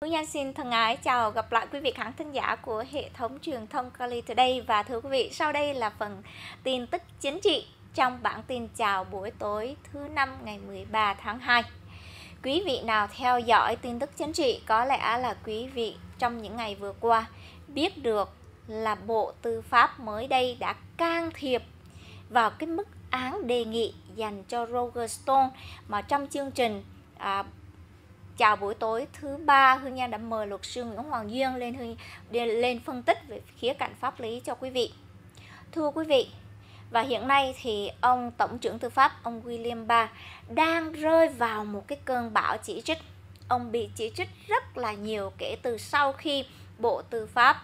Tú Nhan xin thân ái chào gặp lại quý vị khán thính giả của hệ thống truyền thông Cali Today và thưa quý vị, sau đây là phần tin tức chính trị trong bản tin chào buổi tối thứ năm ngày 13 tháng 2. Quý vị nào theo dõi tin tức chính trị có lẽ là quý vị trong những ngày vừa qua biết được là Bộ Tư pháp mới đây đã can thiệp vào cái mức án đề nghị dành cho Roger Stone mà trong chương trình à, chào buổi tối thứ ba hương Nhan đã mời luật sư Nguyễn Hoàng Duyên lên hương, lên phân tích về khía cạnh pháp lý cho quý vị thưa quý vị và hiện nay thì ông tổng trưởng tư pháp ông William Barr đang rơi vào một cái cơn bão chỉ trích ông bị chỉ trích rất là nhiều kể từ sau khi Bộ Tư pháp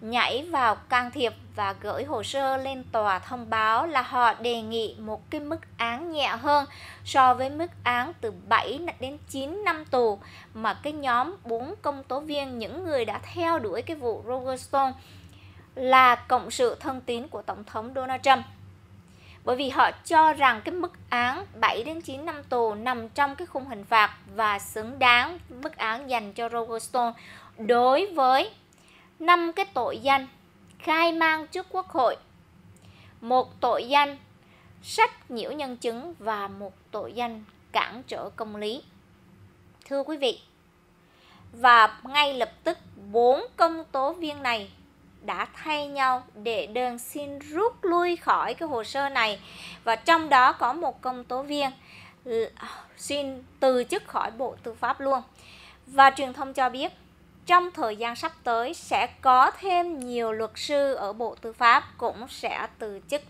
nhảy vào can thiệp và gửi hồ sơ lên tòa thông báo là họ đề nghị một cái mức án nhẹ hơn so với mức án từ 7 đến 9 năm tù mà cái nhóm 4 công tố viên những người đã theo đuổi cái vụ Roger Stone là cộng sự thân tín của Tổng thống Donald Trump. Bởi vì họ cho rằng cái mức án 7 đến 9 năm tù nằm trong cái khung hình phạt và xứng đáng mức án dành cho Roger Stone đối với năm cái tội danh khai mang trước quốc hội một tội danh sách nhiễu nhân chứng và một tội danh cản trở công lý thưa quý vị và ngay lập tức bốn công tố viên này đã thay nhau để đơn xin rút lui khỏi cái hồ sơ này và trong đó có một công tố viên xin từ chức khỏi bộ tư pháp luôn và truyền thông cho biết trong thời gian sắp tới sẽ có thêm nhiều luật sư ở Bộ Tư pháp cũng sẽ từ chức.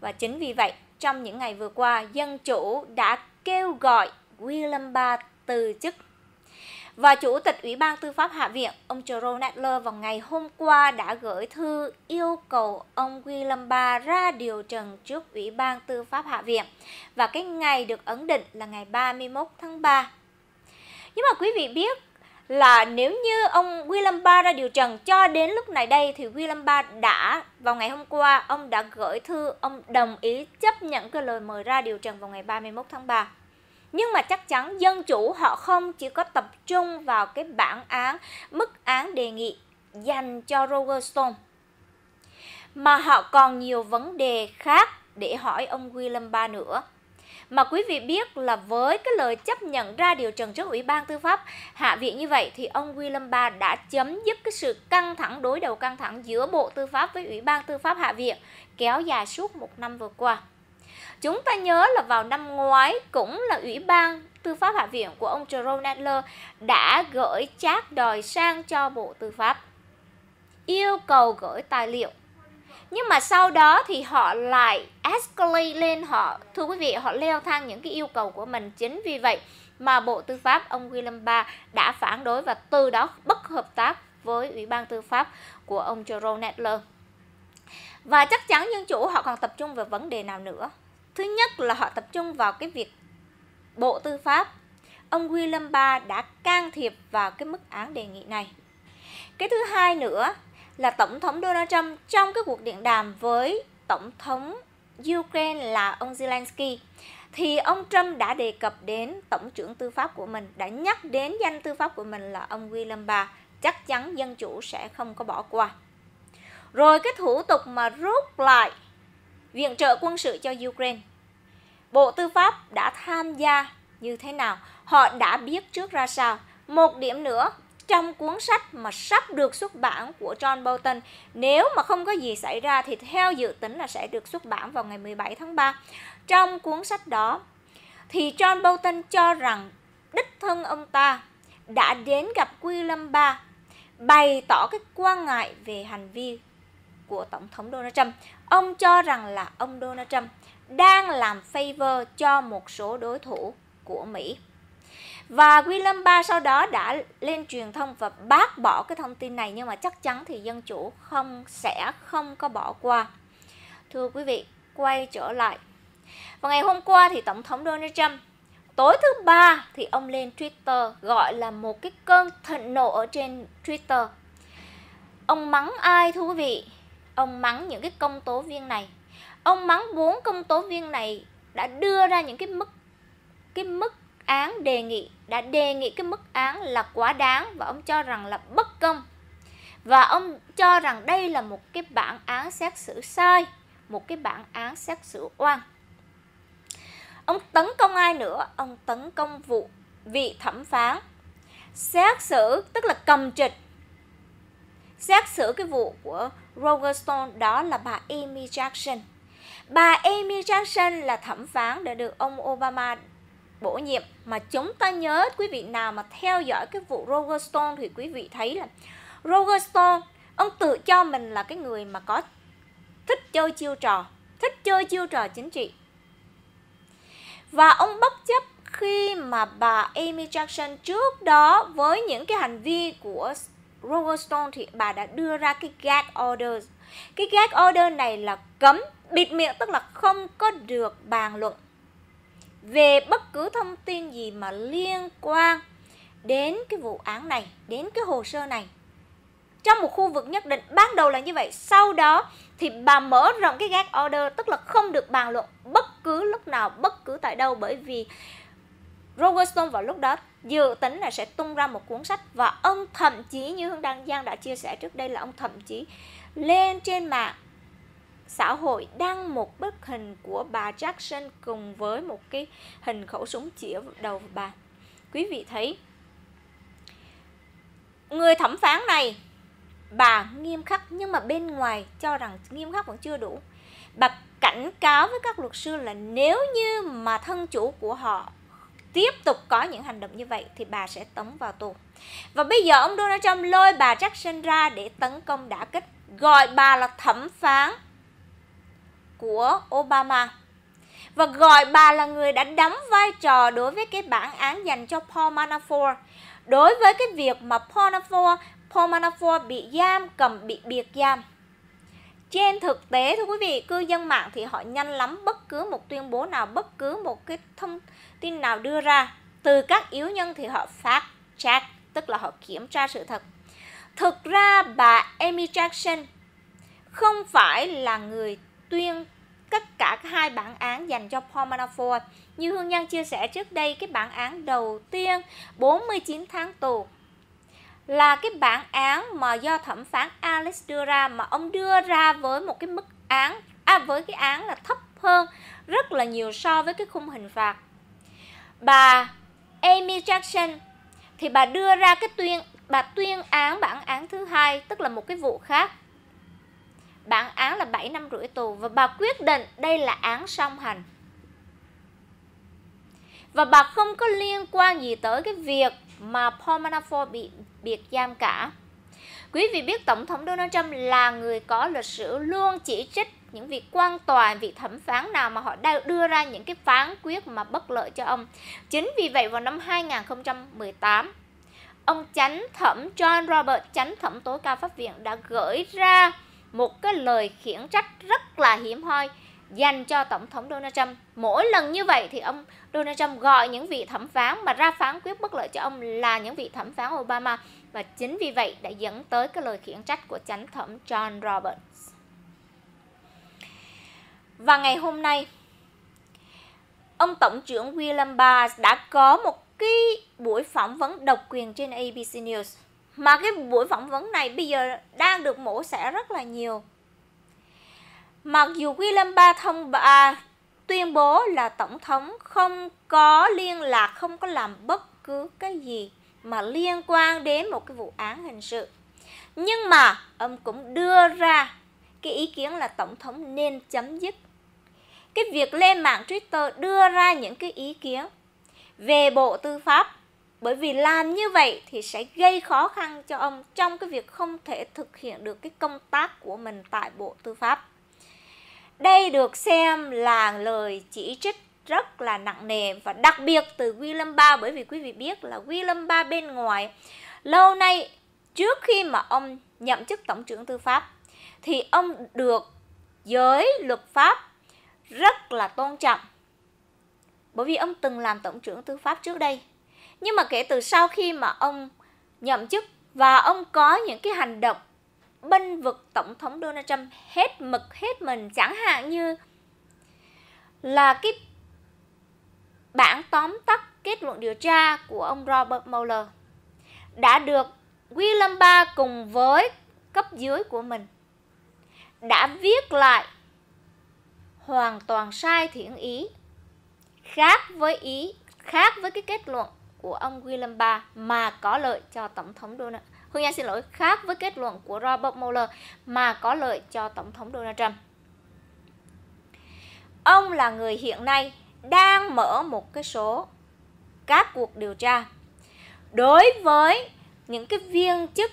Và chính vì vậy, trong những ngày vừa qua, Dân Chủ đã kêu gọi William Barr từ chức. Và Chủ tịch Ủy ban Tư pháp Hạ viện, ông Jerome Nadler vào ngày hôm qua đã gửi thư yêu cầu ông William Barr ra điều trần trước Ủy ban Tư pháp Hạ viện. Và cái ngày được ấn định là ngày 31 tháng 3 nhưng mà quý vị biết là nếu như ông William Barr ra điều trần cho đến lúc này đây thì William Barr đã vào ngày hôm qua ông đã gửi thư ông đồng ý chấp nhận cái lời mời ra điều trần vào ngày 31 tháng 3. Nhưng mà chắc chắn dân chủ họ không chỉ có tập trung vào cái bản án mức án đề nghị dành cho Roger Stone mà họ còn nhiều vấn đề khác để hỏi ông William Barr nữa. Mà quý vị biết là với cái lời chấp nhận ra điều trần trước Ủy ban Tư pháp Hạ viện như vậy thì ông William Barr đã chấm dứt cái sự căng thẳng đối đầu căng thẳng giữa Bộ Tư pháp với Ủy ban Tư pháp Hạ viện kéo dài suốt một năm vừa qua. Chúng ta nhớ là vào năm ngoái cũng là Ủy ban Tư pháp Hạ viện của ông Jerome Nadler đã gửi chát đòi sang cho Bộ Tư pháp yêu cầu gửi tài liệu nhưng mà sau đó thì họ lại escalate lên họ thưa quý vị họ leo thang những cái yêu cầu của mình chính vì vậy mà Bộ Tư pháp ông William Barr đã phản đối và từ đó bất hợp tác với Ủy ban Tư pháp của ông Jerome Nadler. Và chắc chắn dân chủ họ còn tập trung vào vấn đề nào nữa. Thứ nhất là họ tập trung vào cái việc Bộ Tư pháp ông William Barr đã can thiệp vào cái mức án đề nghị này. Cái thứ hai nữa là Tổng thống Donald Trump trong cái cuộc điện đàm với Tổng thống Ukraine là ông Zelensky thì ông Trump đã đề cập đến Tổng trưởng tư pháp của mình, đã nhắc đến danh tư pháp của mình là ông William Barr, chắc chắn Dân Chủ sẽ không có bỏ qua. Rồi cái thủ tục mà rút lại viện trợ quân sự cho Ukraine, Bộ Tư pháp đã tham gia như thế nào? Họ đã biết trước ra sao? Một điểm nữa trong cuốn sách mà sắp được xuất bản của John Bolton. Nếu mà không có gì xảy ra thì theo dự tính là sẽ được xuất bản vào ngày 17 tháng 3. Trong cuốn sách đó thì John Bolton cho rằng đích thân ông ta đã đến gặp William Barr bày tỏ cái quan ngại về hành vi của Tổng thống Donald Trump. Ông cho rằng là ông Donald Trump đang làm favor cho một số đối thủ của Mỹ và William III sau đó đã lên truyền thông và bác bỏ cái thông tin này nhưng mà chắc chắn thì dân chủ không sẽ không có bỏ qua thưa quý vị quay trở lại vào ngày hôm qua thì tổng thống Donald Trump tối thứ ba thì ông lên Twitter gọi là một cái cơn thịnh nộ ở trên Twitter ông mắng ai thưa quý vị ông mắng những cái công tố viên này ông mắng bốn công tố viên này đã đưa ra những cái mức cái mức án đề nghị đã đề nghị cái mức án là quá đáng và ông cho rằng là bất công và ông cho rằng đây là một cái bản án xét xử sai một cái bản án xét xử oan ông tấn công ai nữa ông tấn công vụ vị thẩm phán xét xử tức là cầm trịch xét xử cái vụ của Roger Stone đó là bà Amy Jackson bà Amy Jackson là thẩm phán đã được ông Obama bổ nhiệm mà chúng ta nhớ quý vị nào mà theo dõi cái vụ Roger Stone thì quý vị thấy là Roger Stone ông tự cho mình là cái người mà có thích chơi chiêu trò thích chơi chiêu trò chính trị và ông bất chấp khi mà bà Amy Jackson trước đó với những cái hành vi của Roger Stone thì bà đã đưa ra cái gag order cái gag order này là cấm bịt miệng tức là không có được bàn luận về bất cứ thông tin gì mà liên quan đến cái vụ án này, đến cái hồ sơ này. Trong một khu vực nhất định, ban đầu là như vậy, sau đó thì bà mở rộng cái gác order, tức là không được bàn luận bất cứ lúc nào, bất cứ tại đâu bởi vì Roger Stone vào lúc đó dự tính là sẽ tung ra một cuốn sách và ông thậm chí như Hương Đăng Giang đã chia sẻ trước đây là ông thậm chí lên trên mạng xã hội đăng một bức hình của bà Jackson cùng với một cái hình khẩu súng chĩa đầu bà. Quý vị thấy người thẩm phán này bà nghiêm khắc nhưng mà bên ngoài cho rằng nghiêm khắc vẫn chưa đủ. Bà cảnh cáo với các luật sư là nếu như mà thân chủ của họ tiếp tục có những hành động như vậy thì bà sẽ tống vào tù. Và bây giờ ông Donald Trump lôi bà Jackson ra để tấn công đả kích, gọi bà là thẩm phán của Obama và gọi bà là người đã đóng vai trò đối với cái bản án dành cho Paul Manafort đối với cái việc mà Paul Manafort, Paul Manafort bị giam cầm bị biệt giam trên thực tế thưa quý vị cư dân mạng thì họ nhanh lắm bất cứ một tuyên bố nào bất cứ một cái thông tin nào đưa ra từ các yếu nhân thì họ phát check tức là họ kiểm tra sự thật thực ra bà Amy Jackson không phải là người tuyên tất cả hai bản án dành cho Paul Manafort. Như Hương Nhân chia sẻ trước đây, cái bản án đầu tiên 49 tháng tù là cái bản án mà do thẩm phán Alice đưa ra mà ông đưa ra với một cái mức án à, với cái án là thấp hơn rất là nhiều so với cái khung hình phạt. Bà Amy Jackson thì bà đưa ra cái tuyên bà tuyên án bản án thứ hai tức là một cái vụ khác bản án là 7 năm rưỡi tù và bà quyết định đây là án song hành và bà không có liên quan gì tới cái việc mà Paul Manafort bị biệt giam cả. Quý vị biết Tổng thống Donald Trump là người có lịch sử luôn chỉ trích những việc quan tòa, việc thẩm phán nào mà họ đưa ra những cái phán quyết mà bất lợi cho ông. Chính vì vậy vào năm 2018, ông chánh thẩm John Robert, chánh thẩm tối cao pháp viện đã gửi ra một cái lời khiển trách rất là hiếm hoi dành cho tổng thống Donald Trump. Mỗi lần như vậy thì ông Donald Trump gọi những vị thẩm phán mà ra phán quyết bất lợi cho ông là những vị thẩm phán Obama và chính vì vậy đã dẫn tới cái lời khiển trách của chánh thẩm John Roberts. Và ngày hôm nay, ông tổng trưởng William Barr đã có một cái buổi phỏng vấn độc quyền trên ABC News mà cái buổi phỏng vấn này bây giờ đang được mổ xẻ rất là nhiều mặc dù William thông bà tuyên bố là tổng thống không có liên lạc không có làm bất cứ cái gì mà liên quan đến một cái vụ án hình sự nhưng mà ông cũng đưa ra cái ý kiến là tổng thống nên chấm dứt cái việc lên mạng Twitter đưa ra những cái ý kiến về bộ tư pháp bởi vì làm như vậy thì sẽ gây khó khăn cho ông trong cái việc không thể thực hiện được cái công tác của mình tại Bộ Tư pháp. Đây được xem là lời chỉ trích rất là nặng nề và đặc biệt từ William Barr bởi vì quý vị biết là William Barr bên ngoài lâu nay trước khi mà ông nhậm chức tổng trưởng tư pháp thì ông được giới luật pháp rất là tôn trọng bởi vì ông từng làm tổng trưởng tư pháp trước đây nhưng mà kể từ sau khi mà ông nhậm chức và ông có những cái hành động bênh vực tổng thống Donald Trump hết mực hết mình chẳng hạn như là cái bản tóm tắt kết luận điều tra của ông Robert Mueller đã được William Barr cùng với cấp dưới của mình đã viết lại hoàn toàn sai thiện ý khác với ý khác với cái kết luận của ông William Barr mà có lợi cho Tổng thống Donald Hương Giang xin lỗi, khác với kết luận của Robert Mueller mà có lợi cho Tổng thống Donald Trump. Ông là người hiện nay đang mở một cái số các cuộc điều tra đối với những cái viên chức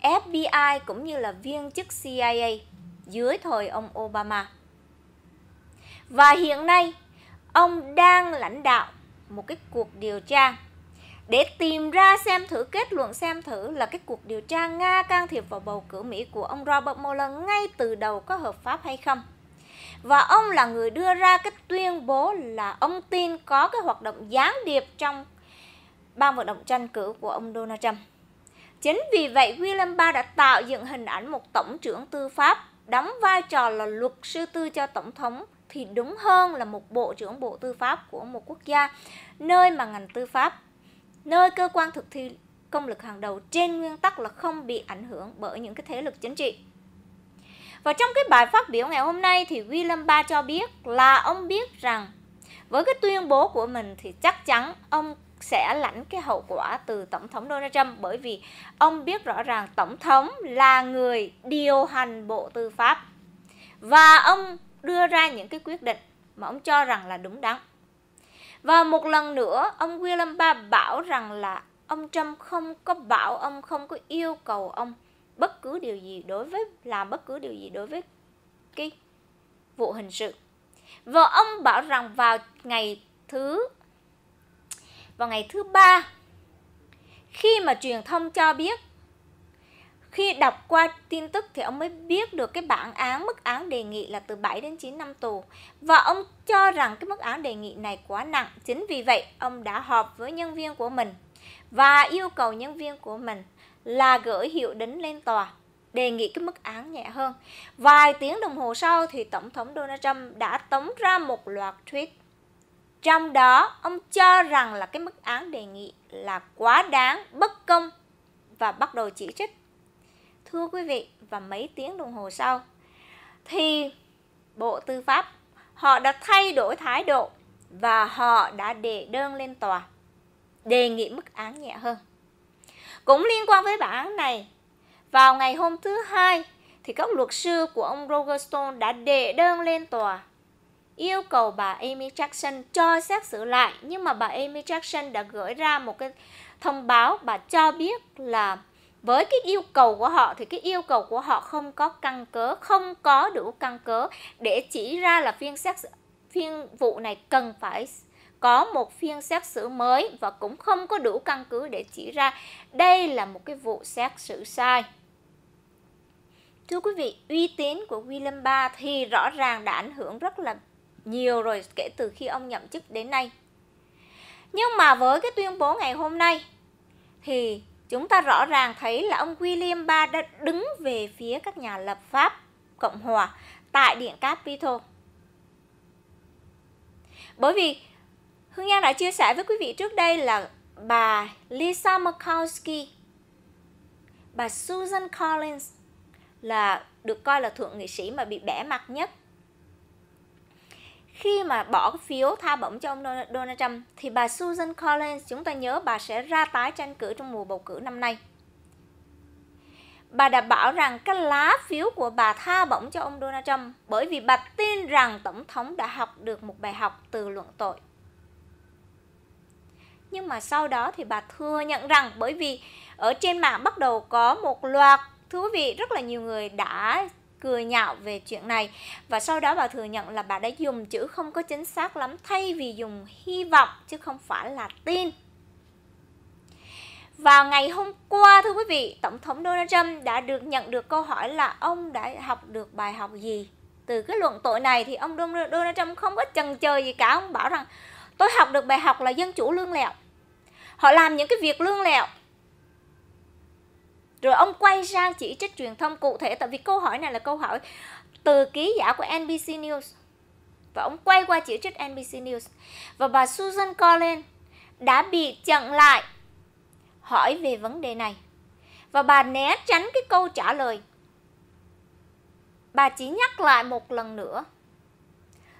FBI cũng như là viên chức CIA dưới thời ông Obama. Và hiện nay, ông đang lãnh đạo một cái cuộc điều tra để tìm ra xem thử kết luận xem thử là cái cuộc điều tra Nga can thiệp vào bầu cử Mỹ của ông Robert Mueller ngay từ đầu có hợp pháp hay không. Và ông là người đưa ra cái tuyên bố là ông tin có cái hoạt động gián điệp trong ban vận động tranh cử của ông Donald Trump. Chính vì vậy William Barr đã tạo dựng hình ảnh một tổng trưởng tư pháp đóng vai trò là luật sư tư cho tổng thống thì đúng hơn là một bộ trưởng bộ tư pháp của một quốc gia nơi mà ngành tư pháp nơi cơ quan thực thi công lực hàng đầu trên nguyên tắc là không bị ảnh hưởng bởi những cái thế lực chính trị. Và trong cái bài phát biểu ngày hôm nay thì William Barr cho biết là ông biết rằng với cái tuyên bố của mình thì chắc chắn ông sẽ lãnh cái hậu quả từ tổng thống Donald Trump bởi vì ông biết rõ ràng tổng thống là người điều hành bộ tư pháp và ông đưa ra những cái quyết định mà ông cho rằng là đúng đắn. Và một lần nữa, ông William Barr bảo rằng là ông Trump không có bảo ông không có yêu cầu ông bất cứ điều gì đối với làm bất cứ điều gì đối với cái vụ hình sự. Và ông bảo rằng vào ngày thứ vào ngày thứ ba khi mà truyền thông cho biết khi đọc qua tin tức thì ông mới biết được cái bản án mức án đề nghị là từ 7 đến 9 năm tù và ông cho rằng cái mức án đề nghị này quá nặng chính vì vậy ông đã họp với nhân viên của mình và yêu cầu nhân viên của mình là gửi hiệu đính lên tòa đề nghị cái mức án nhẹ hơn vài tiếng đồng hồ sau thì tổng thống Donald Trump đã tống ra một loạt tweet trong đó ông cho rằng là cái mức án đề nghị là quá đáng bất công và bắt đầu chỉ trích Thưa quý vị, và mấy tiếng đồng hồ sau thì Bộ Tư pháp họ đã thay đổi thái độ và họ đã đệ đơn lên tòa đề nghị mức án nhẹ hơn. Cũng liên quan với bản án này, vào ngày hôm thứ hai thì các luật sư của ông Roger Stone đã đệ đơn lên tòa yêu cầu bà Amy Jackson cho xét xử lại nhưng mà bà Amy Jackson đã gửi ra một cái thông báo bà cho biết là với cái yêu cầu của họ thì cái yêu cầu của họ không có căn cứ không có đủ căn cứ để chỉ ra là phiên xét phiên vụ này cần phải có một phiên xét xử mới và cũng không có đủ căn cứ để chỉ ra đây là một cái vụ xét xử sai thưa quý vị uy tín của William Barr thì rõ ràng đã ảnh hưởng rất là nhiều rồi kể từ khi ông nhậm chức đến nay nhưng mà với cái tuyên bố ngày hôm nay thì Chúng ta rõ ràng thấy là ông William Barr đã đứng về phía các nhà lập pháp Cộng hòa tại Điện Capitol. Bởi vì Hương Giang đã chia sẻ với quý vị trước đây là bà Lisa Murkowski, bà Susan Collins là được coi là thượng nghị sĩ mà bị bẻ mặt nhất khi mà bỏ phiếu tha bổng cho ông Donald Trump thì bà Susan Collins chúng ta nhớ bà sẽ ra tái tranh cử trong mùa bầu cử năm nay. Bà đã bảo rằng cái lá phiếu của bà tha bổng cho ông Donald Trump bởi vì bà tin rằng tổng thống đã học được một bài học từ luận tội. Nhưng mà sau đó thì bà thừa nhận rằng bởi vì ở trên mạng bắt đầu có một loạt thú vị rất là nhiều người đã cười nhạo về chuyện này và sau đó bà thừa nhận là bà đã dùng chữ không có chính xác lắm thay vì dùng hy vọng chứ không phải là tin vào ngày hôm qua thưa quý vị, Tổng thống Donald Trump đã được nhận được câu hỏi là ông đã học được bài học gì từ cái luận tội này thì ông Donald Trump không có chần chờ gì cả ông bảo rằng tôi học được bài học là dân chủ lương lẹo họ làm những cái việc lương lẹo rồi ông quay sang chỉ trích truyền thông cụ thể tại vì câu hỏi này là câu hỏi từ ký giả của NBC News và ông quay qua chỉ trích NBC News và bà Susan Collins đã bị chặn lại hỏi về vấn đề này và bà né tránh cái câu trả lời bà chỉ nhắc lại một lần nữa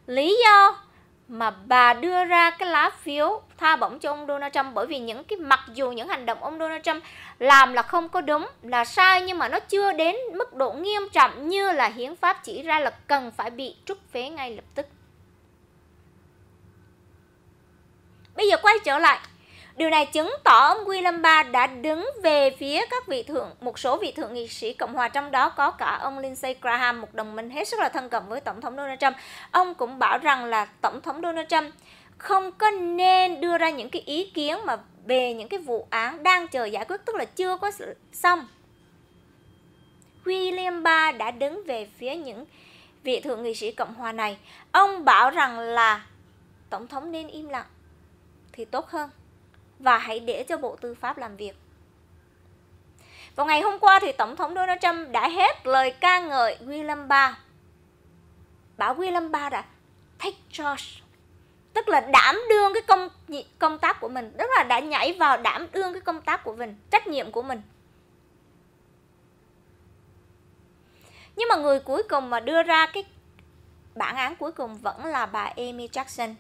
lý do mà bà đưa ra cái lá phiếu tha bổng cho ông Donald Trump bởi vì những cái mặc dù những hành động ông Donald Trump làm là không có đúng là sai nhưng mà nó chưa đến mức độ nghiêm trọng như là hiến pháp chỉ ra là cần phải bị trút phế ngay lập tức. Bây giờ quay trở lại Điều này chứng tỏ ông William Barr đã đứng về phía các vị thượng, một số vị thượng nghị sĩ Cộng hòa trong đó có cả ông Lindsey Graham, một đồng minh hết sức là thân cận với Tổng thống Donald Trump. Ông cũng bảo rằng là Tổng thống Donald Trump không có nên đưa ra những cái ý kiến mà về những cái vụ án đang chờ giải quyết tức là chưa có xong. William Barr đã đứng về phía những vị thượng nghị sĩ Cộng hòa này. Ông bảo rằng là tổng thống nên im lặng thì tốt hơn và hãy để cho Bộ Tư pháp làm việc. Vào ngày hôm qua thì Tổng thống Donald Trump đã hết lời ca ngợi William Barr. Bảo William Barr đã take charge, tức là đảm đương cái công công tác của mình, tức là đã nhảy vào đảm đương cái công tác của mình, trách nhiệm của mình. Nhưng mà người cuối cùng mà đưa ra cái bản án cuối cùng vẫn là bà Amy Jackson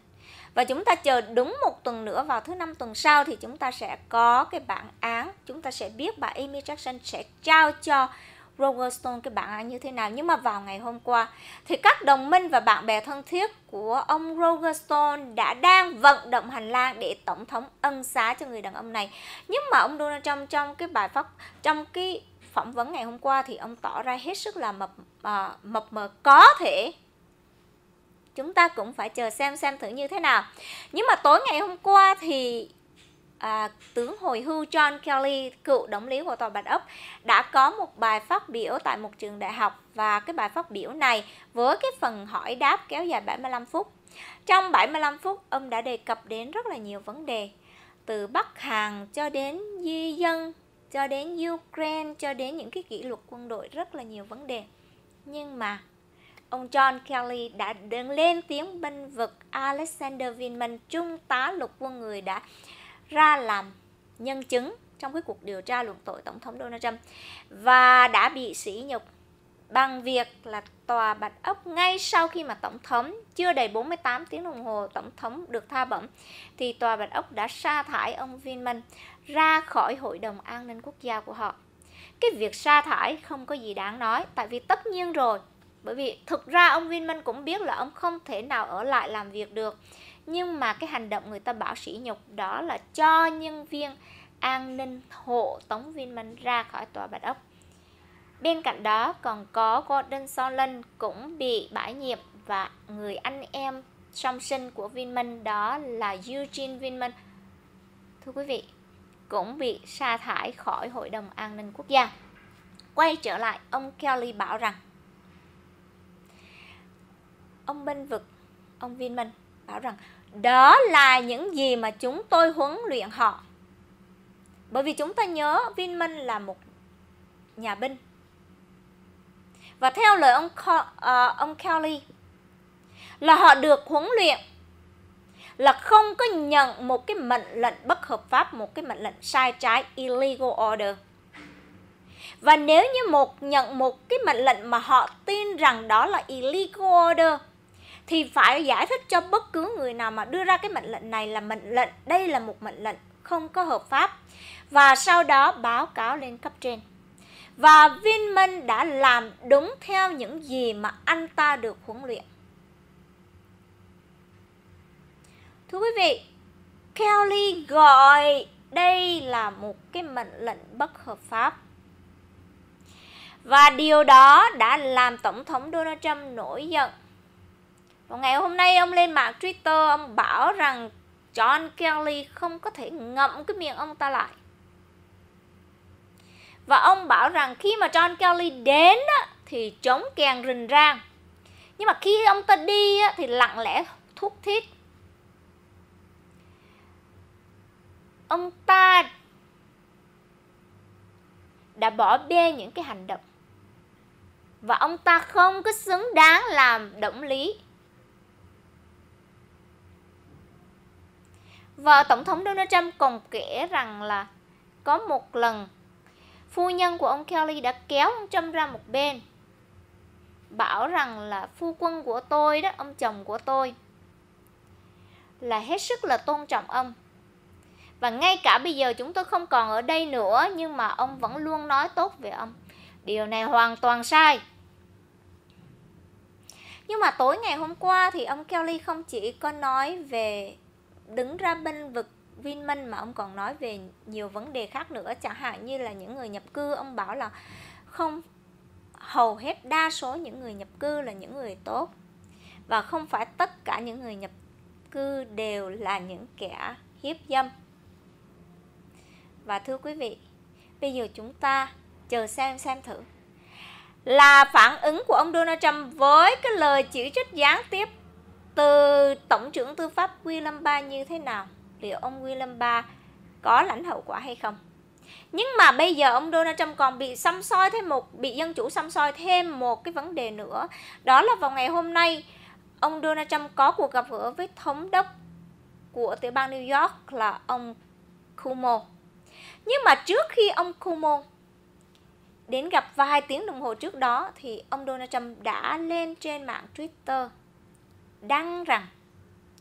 và chúng ta chờ đúng một tuần nữa vào thứ năm tuần sau thì chúng ta sẽ có cái bản án chúng ta sẽ biết bà Amy Jackson sẽ trao cho Roger Stone cái bản án như thế nào nhưng mà vào ngày hôm qua thì các đồng minh và bạn bè thân thiết của ông Roger Stone đã đang vận động hành lang để tổng thống ân xá cho người đàn ông này nhưng mà ông Donald Trump trong cái bài phát trong cái phỏng vấn ngày hôm qua thì ông tỏ ra hết sức là mập à, mập mờ có thể chúng ta cũng phải chờ xem xem thử như thế nào nhưng mà tối ngày hôm qua thì à, tướng hồi hưu John Kelly cựu đóng lý của tòa Bạch Ốc đã có một bài phát biểu tại một trường đại học và cái bài phát biểu này với cái phần hỏi đáp kéo dài 75 phút trong 75 phút ông đã đề cập đến rất là nhiều vấn đề từ Bắc Hàn cho đến di dân cho đến Ukraine cho đến những cái kỷ luật quân đội rất là nhiều vấn đề nhưng mà Ông John Kelly đã đứng lên tiếng binh vực Alexander Vinman, trung tá lục quân người đã ra làm nhân chứng trong cái cuộc điều tra luận tội Tổng thống Donald Trump và đã bị sỉ nhục bằng việc là tòa Bạch Ốc ngay sau khi mà Tổng thống chưa đầy 48 tiếng đồng hồ Tổng thống được tha bổng thì tòa Bạch Ốc đã sa thải ông Vinman ra khỏi Hội đồng An ninh Quốc gia của họ. Cái việc sa thải không có gì đáng nói tại vì tất nhiên rồi bởi vì thực ra ông Vinman cũng biết là ông không thể nào ở lại làm việc được nhưng mà cái hành động người ta bảo sỉ nhục đó là cho nhân viên an ninh hộ Tống Vinman ra khỏi tòa Bạch Ốc bên cạnh đó còn có Gordon Solon cũng bị bãi nhiệm và người anh em song sinh của Vinman đó là Eugene Vinman thưa quý vị cũng bị sa thải khỏi Hội đồng An ninh Quốc gia. Quay trở lại, ông Kelly bảo rằng ông binh vực ông vinman bảo rằng đó là những gì mà chúng tôi huấn luyện họ bởi vì chúng ta nhớ vinman là một nhà binh và theo lời ông ờ, ông Kelly là họ được huấn luyện là không có nhận một cái mệnh lệnh bất hợp pháp, một cái mệnh lệnh sai trái illegal order. Và nếu như một nhận một cái mệnh lệnh mà họ tin rằng đó là illegal order thì phải giải thích cho bất cứ người nào mà đưa ra cái mệnh lệnh này là mệnh lệnh đây là một mệnh lệnh không có hợp pháp và sau đó báo cáo lên cấp trên và Vinminh đã làm đúng theo những gì mà anh ta được huấn luyện. Thưa quý vị, Kelly gọi đây là một cái mệnh lệnh bất hợp pháp. Và điều đó đã làm Tổng thống Donald Trump nổi giận và ngày hôm nay ông lên mạng Twitter ông bảo rằng John Kelly không có thể ngậm cái miệng ông ta lại. Và ông bảo rằng khi mà John Kelly đến á, thì chống kèn rình rang. Nhưng mà khi ông ta đi á, thì lặng lẽ thúc thiết. Ông ta đã bỏ bê những cái hành động và ông ta không có xứng đáng làm động lý Và Tổng thống Donald Trump còn kể rằng là có một lần phu nhân của ông Kelly đã kéo ông Trump ra một bên bảo rằng là phu quân của tôi đó, ông chồng của tôi là hết sức là tôn trọng ông. Và ngay cả bây giờ chúng tôi không còn ở đây nữa nhưng mà ông vẫn luôn nói tốt về ông. Điều này hoàn toàn sai. Nhưng mà tối ngày hôm qua thì ông Kelly không chỉ có nói về đứng ra bên vực Vinminh mà ông còn nói về nhiều vấn đề khác nữa chẳng hạn như là những người nhập cư ông bảo là không hầu hết đa số những người nhập cư là những người tốt và không phải tất cả những người nhập cư đều là những kẻ hiếp dâm và thưa quý vị bây giờ chúng ta chờ xem xem thử là phản ứng của ông Donald Trump với cái lời chỉ trích gián tiếp từ Tổng trưởng Tư pháp William Barr như thế nào? Liệu ông William Barr có lãnh hậu quả hay không? Nhưng mà bây giờ ông Donald Trump còn bị xăm soi thêm một bị dân chủ xăm soi thêm một cái vấn đề nữa. Đó là vào ngày hôm nay ông Donald Trump có cuộc gặp gỡ với thống đốc của tiểu bang New York là ông Cuomo. Nhưng mà trước khi ông Cuomo đến gặp vài tiếng đồng hồ trước đó thì ông Donald Trump đã lên trên mạng Twitter đăng rằng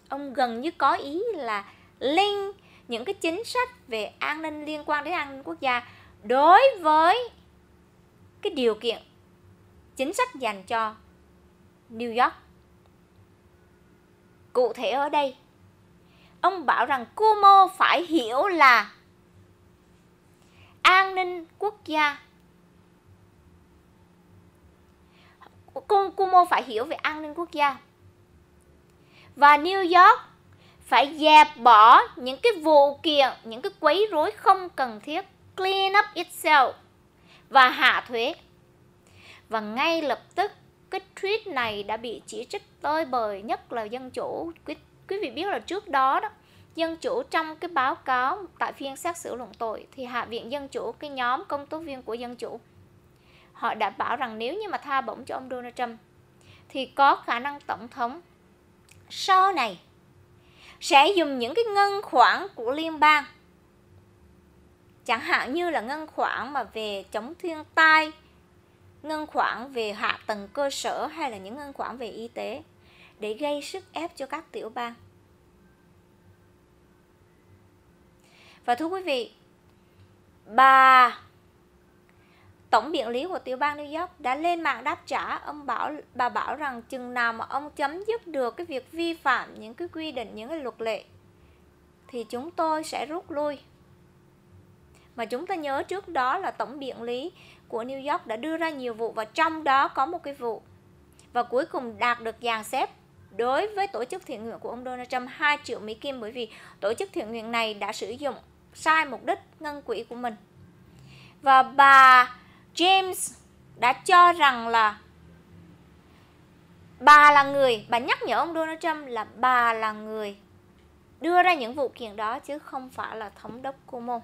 ông gần như có ý là link những cái chính sách về an ninh liên quan đến an ninh quốc gia đối với cái điều kiện chính sách dành cho New York. Cụ thể ở đây, ông bảo rằng Cuomo phải hiểu là an ninh quốc gia Cuomo phải hiểu về an ninh quốc gia và New York phải dẹp bỏ những cái vụ kiện, những cái quấy rối không cần thiết, clean up itself và hạ thuế. Và ngay lập tức cái tweet này đã bị chỉ trích tơi bời nhất là dân chủ quý, quý vị biết là trước đó đó dân chủ trong cái báo cáo tại phiên xét xử luận tội thì hạ viện dân chủ cái nhóm công tố viên của dân chủ họ đã bảo rằng nếu như mà tha bổng cho ông Donald Trump thì có khả năng tổng thống sau này sẽ dùng những cái ngân khoản của liên bang chẳng hạn như là ngân khoản mà về chống thiên tai ngân khoản về hạ tầng cơ sở hay là những ngân khoản về y tế để gây sức ép cho các tiểu bang và thưa quý vị bà Tổng biện lý của tiểu bang New York đã lên mạng đáp trả, ông bảo bà bảo rằng chừng nào mà ông chấm dứt được cái việc vi phạm những cái quy định những cái luật lệ thì chúng tôi sẽ rút lui. Mà chúng ta nhớ trước đó là tổng biện lý của New York đã đưa ra nhiều vụ và trong đó có một cái vụ và cuối cùng đạt được dàn xếp đối với tổ chức thiện nguyện của ông Donald Trump 2 triệu Mỹ Kim bởi vì tổ chức thiện nguyện này đã sử dụng sai mục đích ngân quỹ của mình. Và bà James đã cho rằng là bà là người, bà nhắc nhở ông Donald Trump là bà là người đưa ra những vụ kiện đó chứ không phải là thống đốc Cuomo.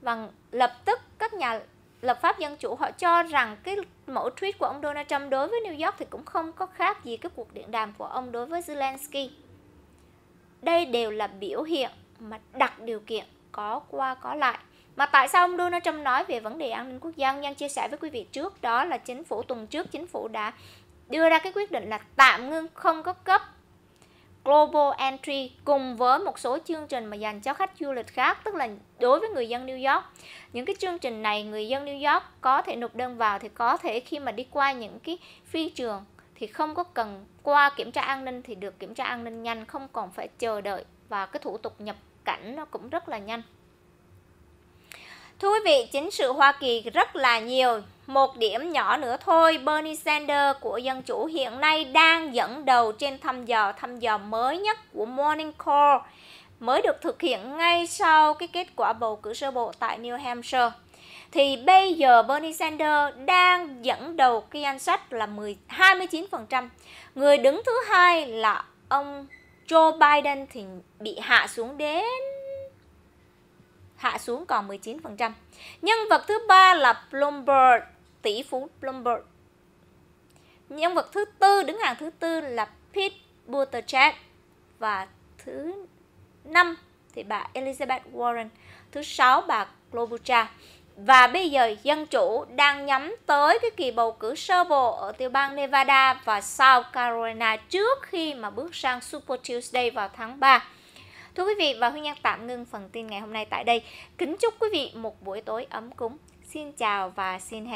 Và lập tức các nhà lập pháp dân chủ họ cho rằng cái mẫu tweet của ông Donald Trump đối với New York thì cũng không có khác gì cái cuộc điện đàm của ông đối với Zelensky. Đây đều là biểu hiện mà đặt điều kiện có qua có lại. Mà tại sao ông Donald Trump nói về vấn đề an ninh quốc gia? Nhân chia sẻ với quý vị trước đó là chính phủ tuần trước chính phủ đã đưa ra cái quyết định là tạm ngưng không có cấp Global Entry cùng với một số chương trình mà dành cho khách du lịch khác tức là đối với người dân New York những cái chương trình này người dân New York có thể nộp đơn vào thì có thể khi mà đi qua những cái phi trường thì không có cần qua kiểm tra an ninh thì được kiểm tra an ninh nhanh không còn phải chờ đợi và cái thủ tục nhập cảnh nó cũng rất là nhanh thưa quý vị, chính sự Hoa Kỳ rất là nhiều. Một điểm nhỏ nữa thôi, Bernie Sanders của Dân Chủ hiện nay đang dẫn đầu trên thăm dò thăm dò mới nhất của Morning Call mới được thực hiện ngay sau cái kết quả bầu cử sơ bộ tại New Hampshire. Thì bây giờ Bernie Sanders đang dẫn đầu cái Kansas là 10, 29%. Người đứng thứ hai là ông Joe Biden thì bị hạ xuống đến hạ xuống còn 19%. Nhân vật thứ ba là Bloomberg, tỷ phú Bloomberg. Nhân vật thứ tư đứng hàng thứ tư là Pete Buttigieg và thứ năm thì bà Elizabeth Warren, thứ sáu bà Klobuchar. Và bây giờ dân chủ đang nhắm tới cái kỳ bầu cử sơ bộ ở tiểu bang Nevada và South Carolina trước khi mà bước sang Super Tuesday vào tháng 3. Thưa quý vị và Hương nhân tạm ngưng phần tin ngày hôm nay tại đây. Kính chúc quý vị một buổi tối ấm cúng. Xin chào và xin hẹn